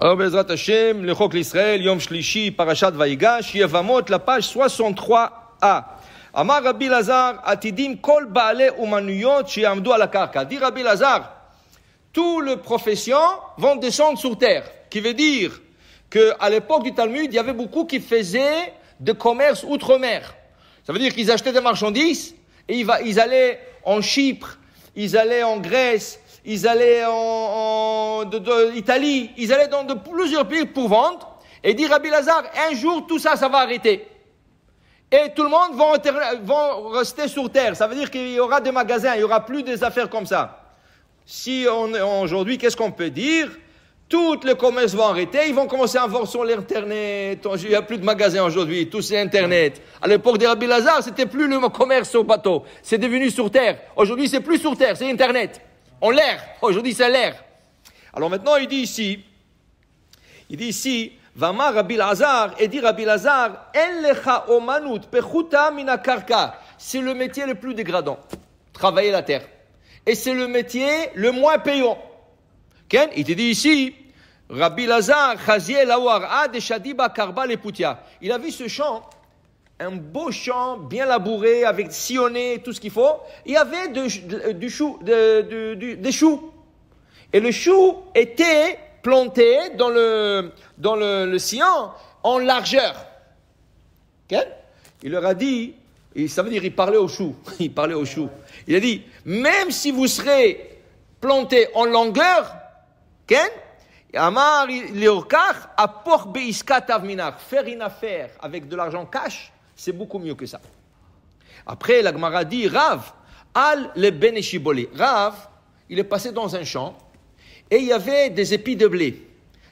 Alors, Bezrat Hashem, le Chok l'Israël, Yom Shlishi, Parashat Vaigash, Yevamot, la page 63a. Amar Rabbi Lazar, Atidim, Kol Baale, Umanuyot, shi'amdu Alakarka. dit Rabbi Lazar, tous les professions vont descendre sur terre. Qui veut dire qu'à l'époque du Talmud, il y avait beaucoup qui faisaient de commerce outre-mer. Ça veut dire qu'ils achetaient des marchandises et ils, allaient en Chypre, ils allaient en Grèce, ils allaient en, Italie, ils allaient dans plusieurs pays pour vendre et dire Rabbi Lazare, un jour tout ça, ça va arrêter. Et tout le monde va rester sur terre. Ça veut dire qu'il y aura des magasins, il n'y aura plus des affaires comme ça. Si on, aujourd'hui, qu'est-ce qu'on peut dire Tout le commerce va arrêter, ils vont commencer à vendre sur l'Internet. Il n'y a plus de magasins aujourd'hui, tout c'est Internet. À l'époque de Rabbi Lazare, c'était plus le commerce au bateau, c'est devenu sur terre. Aujourd'hui, c'est plus sur terre, c'est Internet. On l'air. Oh, aujourd'hui, c'est l'air. Alors maintenant, il dit ici, il dit ici, Vama Rabbi Lazar, et dit Rabbi Lazar, En omanut, C'est le métier le plus dégradant. Travailler la terre. Et c'est le métier le moins payant. Ken, il te dit ici, Rabbi Lazar, Awar, Ad, Shadiba, Il a vu ce chant un beau champ bien labouré, avec sillonné, tout ce qu'il faut, il y avait euh, du chou, des choux. Et le chou était planté dans le, dans le, sillon en largeur. Il leur a dit, et ça veut dire il parlait au chou. il parlait au chou. Il a dit, même si vous serez planté en longueur, okay? Amar, l'Eokar, port beiska avminar faire une affaire avec de l'argent cash, c'est beaucoup mieux que ça. Après, la Gemara dit Rav, al le beneshiboli. Rav, il est passé dans un champ et il y avait des épis de blé.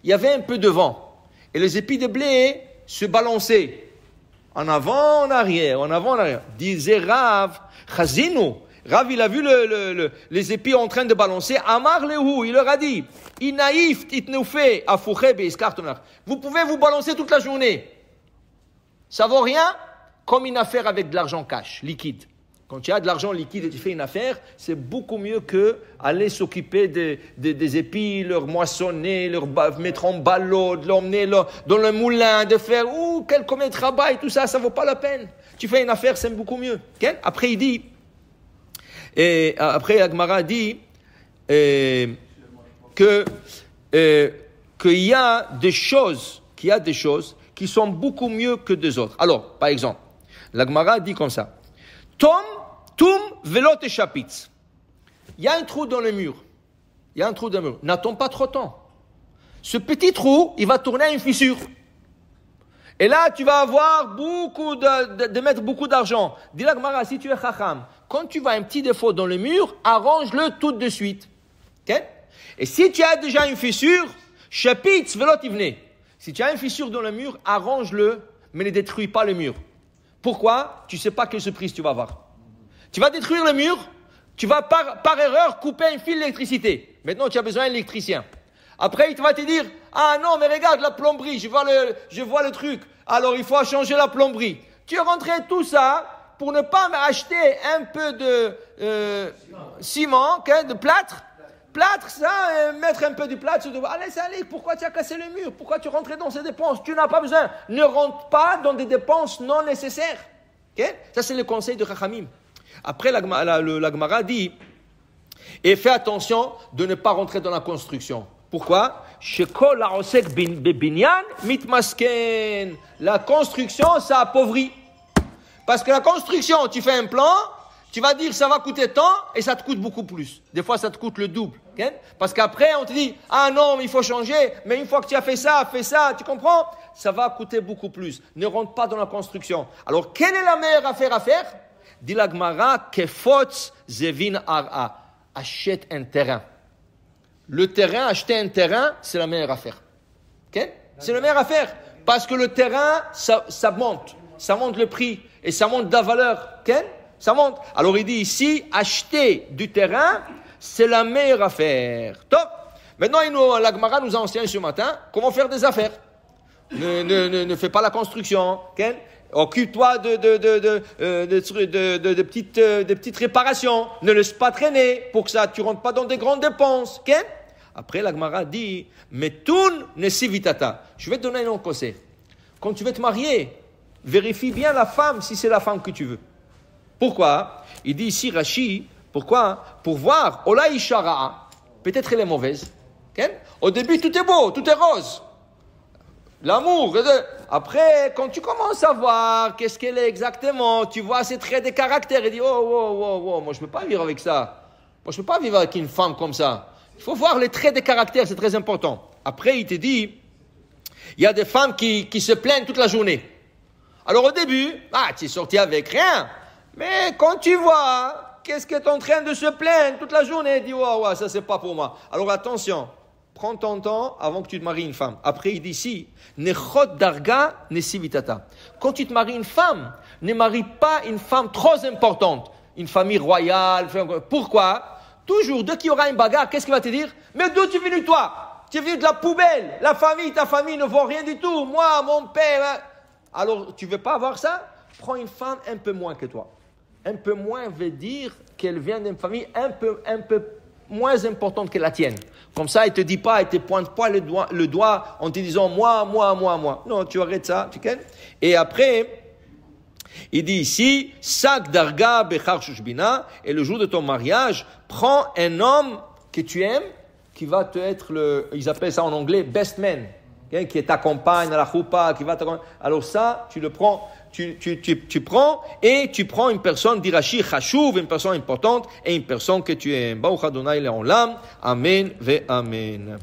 Il y avait un peu de vent. Et les épis de blé se balançaient. En avant, en arrière, en avant, en arrière. Disait Rav, Chazinu. Rav, il a vu le, les épis en train de balancer. Amar il leur a dit, Inaïf Vous pouvez vous balancer toute la journée. Ça vaut rien comme une affaire avec de l'argent cash, liquide. Quand tu as de l'argent liquide et tu fais une affaire, c'est beaucoup mieux que aller s'occuper des, des, épis, leur moissonner, leur mettre en ballot, de l'emmener dans le moulin, de faire ou quel comme travail, tout ça, ça vaut pas la peine. Tu fais une affaire, c'est beaucoup mieux. Après il dit, et après Agmara dit que qu'il y a des choses, qu'il y a des choses qui sont beaucoup mieux que des autres. Alors par exemple L'Agmara dit comme ça. Tom, tum, velot Il y a un trou dans le mur. Il y a un trou dans le mur. N'attends pas trop temps. Ce petit trou, il va tourner à une fissure. Et là, tu vas avoir beaucoup de, de, mettre beaucoup d'argent. Dis l'Agmara, si tu es chacham, quand tu vois un petit défaut dans le mur, arrange-le tout de suite. Et si tu as déjà une fissure, chapitz, velot, Si tu as une fissure dans le mur, arrange-le, mais ne détruis pas le mur. Pourquoi Tu ne sais pas quelle surprise tu vas avoir. Tu vas détruire le mur, tu vas par, par erreur couper un fil d'électricité. Maintenant, tu as besoin d'un électricien. Après, il va te dire, ah non, mais regarde la plomberie, je vois le, je vois le truc. Alors, il faut changer la plomberie. Tu rentrais tout ça pour ne pas acheter un peu de euh, ciment, de plâtre, plâtre ça, mettre un peu du plâtre sur le Allez, allez, pourquoi tu as cassé le mur Pourquoi tu rentrais dans ces dépenses Tu n'as pas besoin. Ne rentre pas dans des dépenses non nécessaires. Ça, c'est le conseil de Rachamim. Après, l'Agmara dit Et fais attention de ne pas rentrer dans la construction. Pourquoi La construction, ça appauvrit. Parce que la construction, tu fais un plan, tu vas dire ça va coûter tant et ça te coûte beaucoup plus. Des fois, ça te coûte le double. Parce qu'après, on te dit ah non, il faut changer, mais une fois que tu as fait ça, fait ça, tu comprends Ça va coûter beaucoup plus. Ne rentre pas dans la construction. Alors, quelle est la meilleure affaire à faire Dit kefots zevin ara. Achète un terrain. Le terrain, acheter un terrain, c'est la meilleure affaire. c'est la meilleure affaire. Parce que le terrain, ça, monte. Ça monte le prix et ça monte la valeur. Ça monte. Alors il dit ici, acheter du terrain, c'est la meilleure affaire. Top. Maintenant, l'Agmara nous a enseigné ce matin comment faire des affaires. Ne, fais pas la construction. Occupe-toi de, de, de, euh, petites, euh, de petites réparations. Ne laisse pas traîner pour que ça, tu rentres pas dans des grandes dépenses. Après, l'Agmara dit, vitata. Je vais te donner un conseil. Quand tu vas te marier, vérifie bien la femme si c'est la femme que tu veux. Pourquoi Il dit ici Rashi, pourquoi Pour voir, Ola peut-être elle est mauvaise. Au début, tout est beau, tout est rose. L'amour. Après, quand tu commences à voir qu'est-ce qu'elle est exactement, tu vois ses traits de caractère et dit Oh, oh, oh, oh, moi je ne peux pas vivre avec ça. Moi je ne peux pas vivre avec une femme comme ça. Il faut voir les traits de caractère, c'est très important. Après, il te dit Il y a des femmes qui, qui se plaignent toute la journée. Alors au début, ah, tu es sorti avec rien. Mais quand tu vois, qu'est-ce qui est en train de se plaindre toute la journée, dit ouais, oh, ouais, ça c'est pas pour moi. Alors attention, prends ton temps avant que tu te maries une femme. Après, il dit ici, nechot darga Quand tu te maries une femme, ne marie pas une femme trop importante, une famille royale. Pourquoi Toujours, dès qu'il y aura une bagarre, qu'est-ce qu'il va te dire Mais d'où tu viens venu toi Tu es venu de la poubelle. La famille, ta famille ne vaut rien du tout. Moi, mon père. Hein. Alors, tu veux pas avoir ça Prends une femme un peu moins que toi un peu moins veut dire qu'elle vient d'une famille un peu, un peu moins importante que la tienne. Comme ça, il te dit pas, il te pointe pas le doigt, le doigt en te disant moi, moi, moi, moi. Non, tu arrêtes ça, tu Et après, il dit ici, sac darga et le jour de ton mariage, prends un homme que tu aimes, qui va te être le, ils appellent ça en anglais best man, qui t'accompagne à la choupa, qui va t'accompagner. Alors ça, tu le prends, tu, tu, tu, tu prends et tu prends une personne d'Irachi Chachouv, une personne importante et une personne que tu aimes. Baruch Adonai l'âme Amen ve Amen.